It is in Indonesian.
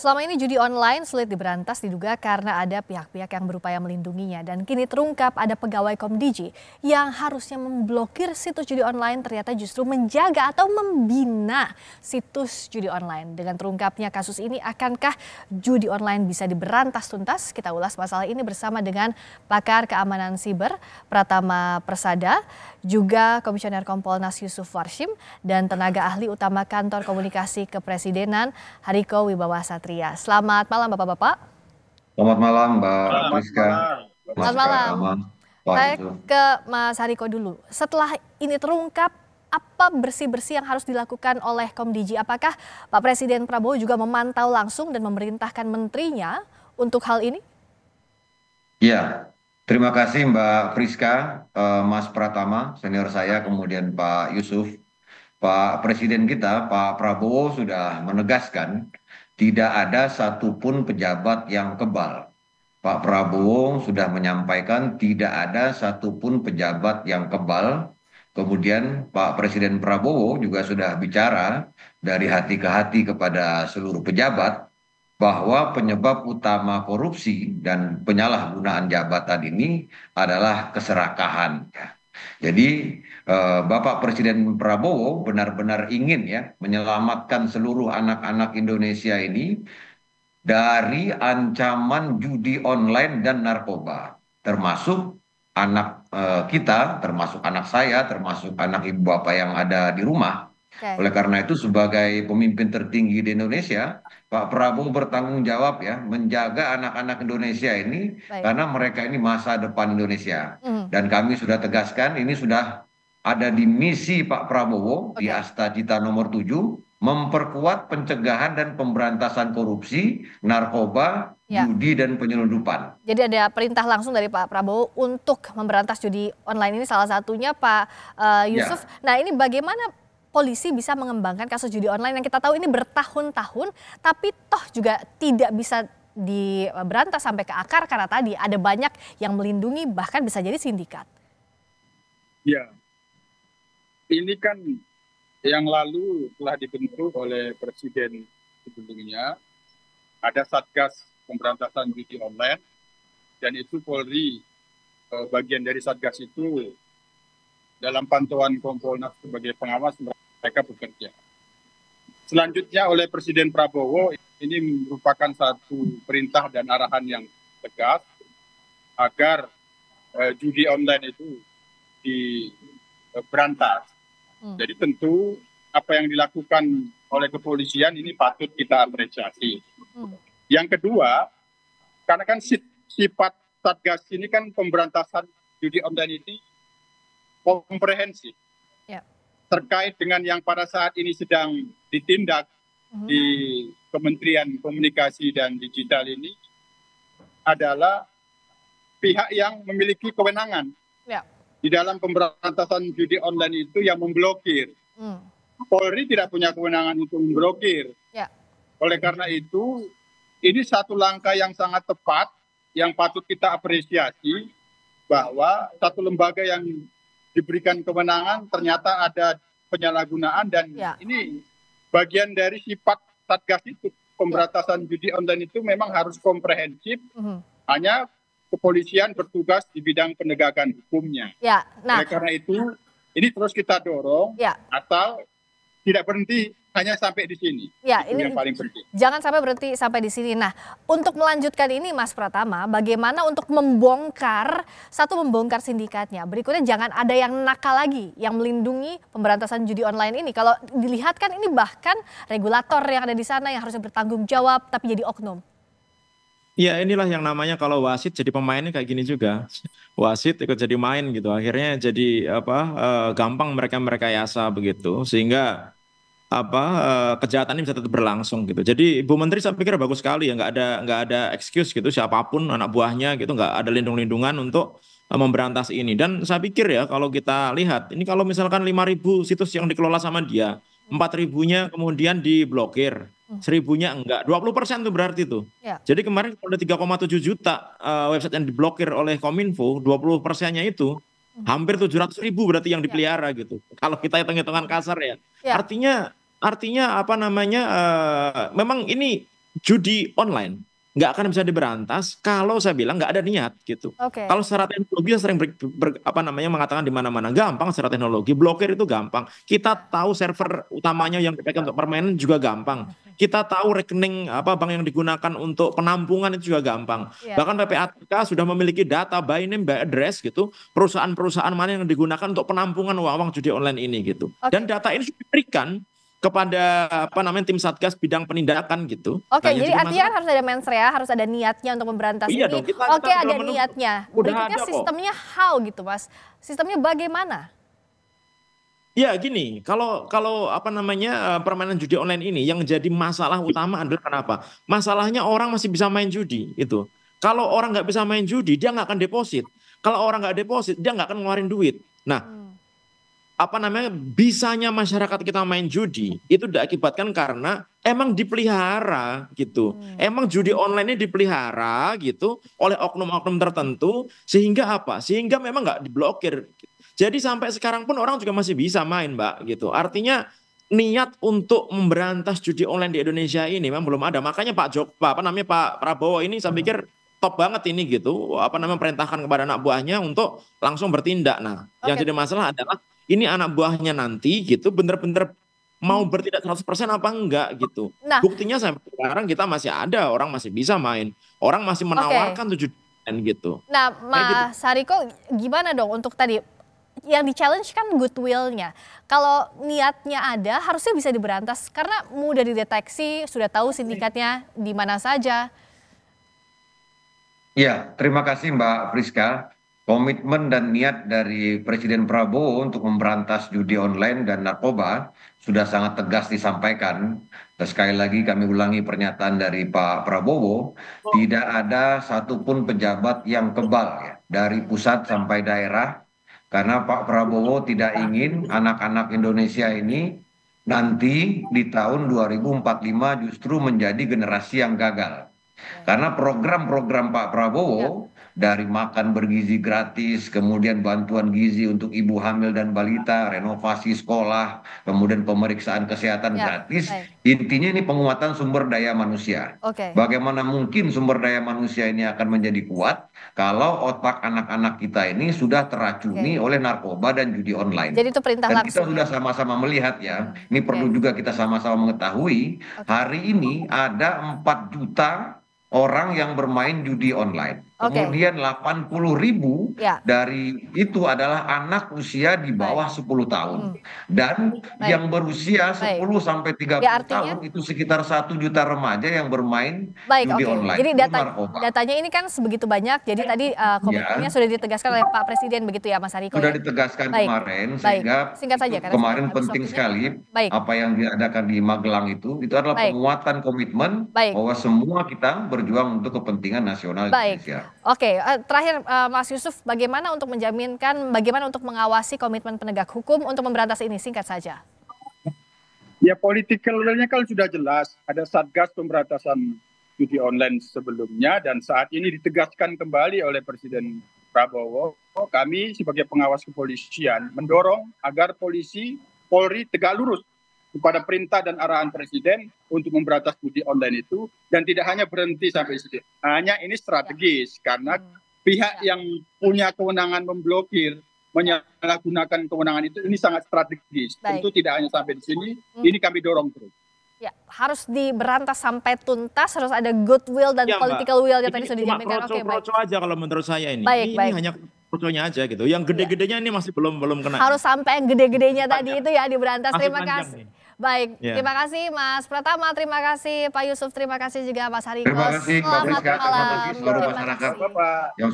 Selama ini judi online sulit diberantas diduga karena ada pihak-pihak yang berupaya melindunginya dan kini terungkap ada pegawai Komdigi yang harusnya memblokir situs judi online ternyata justru menjaga atau membina situs judi online. Dengan terungkapnya kasus ini akankah judi online bisa diberantas tuntas? Kita ulas masalah ini bersama dengan pakar keamanan siber Pratama Persada, juga komisioner Kompolnas Yusuf Warshim dan tenaga ahli utama Kantor Komunikasi Kepresidenan Hariko Wibawa Satria. Satria. Selamat malam Bapak-Bapak. Selamat malam Mbak Selamat Priska. Selamat malam. malam. Saya ke Mas Hariko dulu. Setelah ini terungkap, apa bersih-bersih yang harus dilakukan oleh Komdiji? Apakah Pak Presiden Prabowo juga memantau langsung dan memerintahkan menterinya untuk hal ini? Ya, terima kasih Mbak Priska, eh, Mas Pratama, senior saya, kemudian Pak Yusuf. Pak Presiden kita, Pak Prabowo sudah menegaskan tidak ada satupun pejabat yang kebal. Pak Prabowo sudah menyampaikan tidak ada satupun pejabat yang kebal. Kemudian Pak Presiden Prabowo juga sudah bicara dari hati ke hati kepada seluruh pejabat bahwa penyebab utama korupsi dan penyalahgunaan jabatan ini adalah keserakahan. Jadi Eh, bapak Presiden Prabowo benar-benar ingin ya menyelamatkan seluruh anak-anak Indonesia ini dari ancaman judi online dan narkoba, termasuk anak eh, kita, termasuk anak saya, termasuk anak ibu bapak yang ada di rumah. Okay. Oleh karena itu sebagai pemimpin tertinggi di Indonesia, Pak Prabowo bertanggung jawab ya menjaga anak-anak Indonesia ini Baik. karena mereka ini masa depan Indonesia. Mm. Dan kami sudah tegaskan ini sudah ada di misi Pak Prabowo okay. di Cita nomor 7 memperkuat pencegahan dan pemberantasan korupsi, narkoba, ya. judi dan penyelundupan. Jadi ada perintah langsung dari Pak Prabowo untuk memberantas judi online ini salah satunya Pak uh, Yusuf. Ya. Nah, ini bagaimana polisi bisa mengembangkan kasus judi online yang kita tahu ini bertahun-tahun tapi toh juga tidak bisa diberantas sampai ke akar karena tadi ada banyak yang melindungi bahkan bisa jadi sindikat. Ya, ini kan yang lalu telah dibentuk oleh Presiden sebelumnya, ada Satgas Pemberantasan Judi Online, dan itu Polri eh, bagian dari Satgas itu dalam pantauan Kompolnas sebagai pengawas mereka bekerja. Selanjutnya oleh Presiden Prabowo ini merupakan satu perintah dan arahan yang tegas agar eh, judi online itu diberantas. Eh, Hmm. Jadi tentu apa yang dilakukan oleh kepolisian ini patut kita apresiasi. Hmm. Yang kedua, karena kan sifat Satgas ini kan pemberantasan judi online ini komprehensif. Yeah. Terkait dengan yang pada saat ini sedang ditindak hmm. di Kementerian Komunikasi dan Digital ini adalah pihak yang memiliki kewenangan. Yeah di dalam pemberantasan judi online itu yang memblokir. Hmm. Polri tidak punya kewenangan untuk memblokir. Ya. Oleh karena itu, ini satu langkah yang sangat tepat yang patut kita apresiasi bahwa satu lembaga yang diberikan kewenangan ternyata ada penyalahgunaan dan ya. ini bagian dari sifat satgas itu pemberantasan judi online itu memang harus komprehensif. -hmm. Hanya kepolisian bertugas di bidang penegakan hukumnya. Ya, nah, Oleh karena itu ini terus kita dorong ya. atau tidak berhenti hanya sampai di sini. Ya, itu ini yang paling penting. Jangan sampai berhenti sampai di sini. Nah, untuk melanjutkan ini Mas Pratama, bagaimana untuk membongkar satu membongkar sindikatnya. Berikutnya jangan ada yang nakal lagi yang melindungi pemberantasan judi online ini. Kalau dilihatkan ini bahkan regulator yang ada di sana yang harus bertanggung jawab tapi jadi oknum. Iya inilah yang namanya kalau wasit jadi pemain kayak gini juga. Wasit ikut jadi main gitu. Akhirnya jadi apa uh, gampang mereka mereka yasa begitu sehingga apa uh, kejahatan ini bisa tetap berlangsung gitu. Jadi ibu Menteri saya pikir bagus sekali ya nggak ada nggak ada excuse gitu siapapun anak buahnya gitu nggak ada lindung-lindungan untuk uh, memberantas ini. Dan saya pikir ya kalau kita lihat ini kalau misalkan lima ribu situs yang dikelola sama dia, empat ribunya kemudian diblokir Hmm. Seribunya enggak. 20 persen tuh berarti tuh. Ya. Jadi kemarin kalau ada 3,7 juta uh, website yang diblokir oleh Kominfo, 20 persennya itu hmm. hampir 700 ribu berarti yang dipelihara ya. gitu. Kalau kita hitung-hitungan kasar ya. ya. Artinya artinya apa namanya uh, memang ini judi online nggak akan bisa diberantas kalau saya bilang nggak ada niat gitu. Okay. Kalau secara teknologi sering ber, ber, apa namanya mengatakan di mana-mana gampang secara teknologi blokir itu gampang. Kita tahu server utamanya yang dipakai untuk permainan juga gampang. Kita tahu rekening apa bank yang digunakan untuk penampungan itu juga gampang. Yeah. Bahkan PPATK sudah memiliki data by name by address gitu perusahaan-perusahaan mana yang digunakan untuk penampungan uang-uang judi online ini gitu. Okay. Dan data ini diberikan kepada apa namanya tim satgas bidang penindakan gitu. Oke, okay, nah, jadi artinya harus ada mensrea, ya, harus ada niatnya untuk memberantas iya ini. Oke, okay, ada menunggu. niatnya. Udah Berikutnya ada sistemnya kok. how gitu, Mas. Sistemnya bagaimana? Ya gini, kalau kalau apa namanya eh, permainan judi online ini yang jadi masalah utama adalah kenapa? Masalahnya orang masih bisa main judi itu. Kalau orang nggak bisa main judi, dia nggak akan deposit. Kalau orang nggak deposit, dia nggak akan ngeluarin duit. Nah, hmm apa namanya bisanya masyarakat kita main judi itu diakibatkan karena emang dipelihara gitu. Hmm. Emang judi online ini dipelihara gitu oleh oknum-oknum tertentu sehingga apa? Sehingga memang nggak diblokir. Jadi sampai sekarang pun orang juga masih bisa main, Mbak gitu. Artinya niat untuk memberantas judi online di Indonesia ini memang belum ada. Makanya Pak Jok, apa namanya Pak Prabowo ini saya pikir hmm. top banget ini gitu. Apa namanya perintahkan kepada anak buahnya untuk langsung bertindak. Nah, okay. yang jadi masalah adalah ini anak buahnya nanti gitu bener-bener mau hmm. bertindak 100% apa enggak gitu. Nah, Buktinya sampai sekarang kita masih ada, orang masih bisa main. Orang masih menawarkan okay. 7 gitu. Nah, Mas gitu. Hariko gimana dong untuk tadi yang di challenge kan goodwillnya. Kalau niatnya ada, harusnya bisa diberantas karena mudah dideteksi, sudah tahu sindikatnya di mana saja. Ya, terima kasih Mbak Friska komitmen dan niat dari Presiden Prabowo untuk memberantas judi online dan narkoba sudah sangat tegas disampaikan. dan Sekali lagi kami ulangi pernyataan dari Pak Prabowo, tidak ada satupun pejabat yang kebal ya, dari pusat sampai daerah karena Pak Prabowo tidak ingin anak-anak Indonesia ini nanti di tahun 2045 justru menjadi generasi yang gagal. Ya. karena program-program Pak Prabowo ya. dari makan bergizi gratis, kemudian bantuan gizi untuk ibu hamil dan balita, ya. renovasi sekolah, kemudian pemeriksaan kesehatan ya, gratis. Baik. Intinya ini penguatan sumber daya manusia. Okay. Bagaimana mungkin sumber daya manusia ini akan menjadi kuat kalau otak anak-anak kita ini sudah teracuni okay. oleh narkoba dan judi online. Jadi itu perintah dan langsung. Kita sudah sama-sama melihat ya. Hmm. Ini okay. perlu juga kita sama-sama mengetahui okay. hari ini ada 4 juta orang yang bermain judi online kemudian 80 puluh ribu ya. dari itu adalah anak usia di bawah 10 tahun hmm. dan yang berusia sepuluh sampai tiga puluh ya, tahun itu sekitar satu juta remaja yang bermain judi online jadi datanya ini kan sebegitu banyak jadi tadi eh, ya. komitmennya sudah ditegaskan oleh Pak Presiden begitu ya Mas Hariko sudah ditegaskan kemarin sehingga kemarin penting sekali apa yang diadakan di Magelang itu itu adalah penguatan komitmen bahwa semua kita berjuang untuk kepentingan nasional Indonesia Oke, okay, eh, terakhir eh, Mas Yusuf, bagaimana untuk menjaminkan, bagaimana untuk mengawasi komitmen penegak hukum untuk memberantas ini? Singkat saja. Ya politikalnya kan sudah jelas, ada Satgas Pemberantasan Judi Online sebelumnya dan saat ini ditegaskan kembali oleh Presiden Prabowo, kami sebagai pengawas kepolisian mendorong agar polisi Polri tegak lurus kepada perintah dan arahan presiden untuk memberantas judi online itu dan tidak hanya berhenti sampai situ. Hanya ini strategis ya. karena hmm. pihak ya. yang punya kewenangan memblokir menyalahgunakan kewenangan itu ini sangat strategis. Baik. Tentu tidak hanya sampai di sini, hmm. ini kami dorong terus. Ya, harus diberantas sampai tuntas, harus ada goodwill dan ya, political Mbak. will yang tadi sudah dijamin. Oke, okay, baik. aja kalau menurut saya ini. Baik, ini, baik. ini hanya aja gitu. Yang gede-gedenya ini masih belum belum kena. Harus sampai yang gede-gedenya tadi itu ya diberantas. Terima kasih. Baik, ya. terima kasih Mas Pratama, terima kasih Pak Yusuf, terima kasih juga Mas Hariko. Terima kasih Selamat malam. terima kasih seluruh masyarakat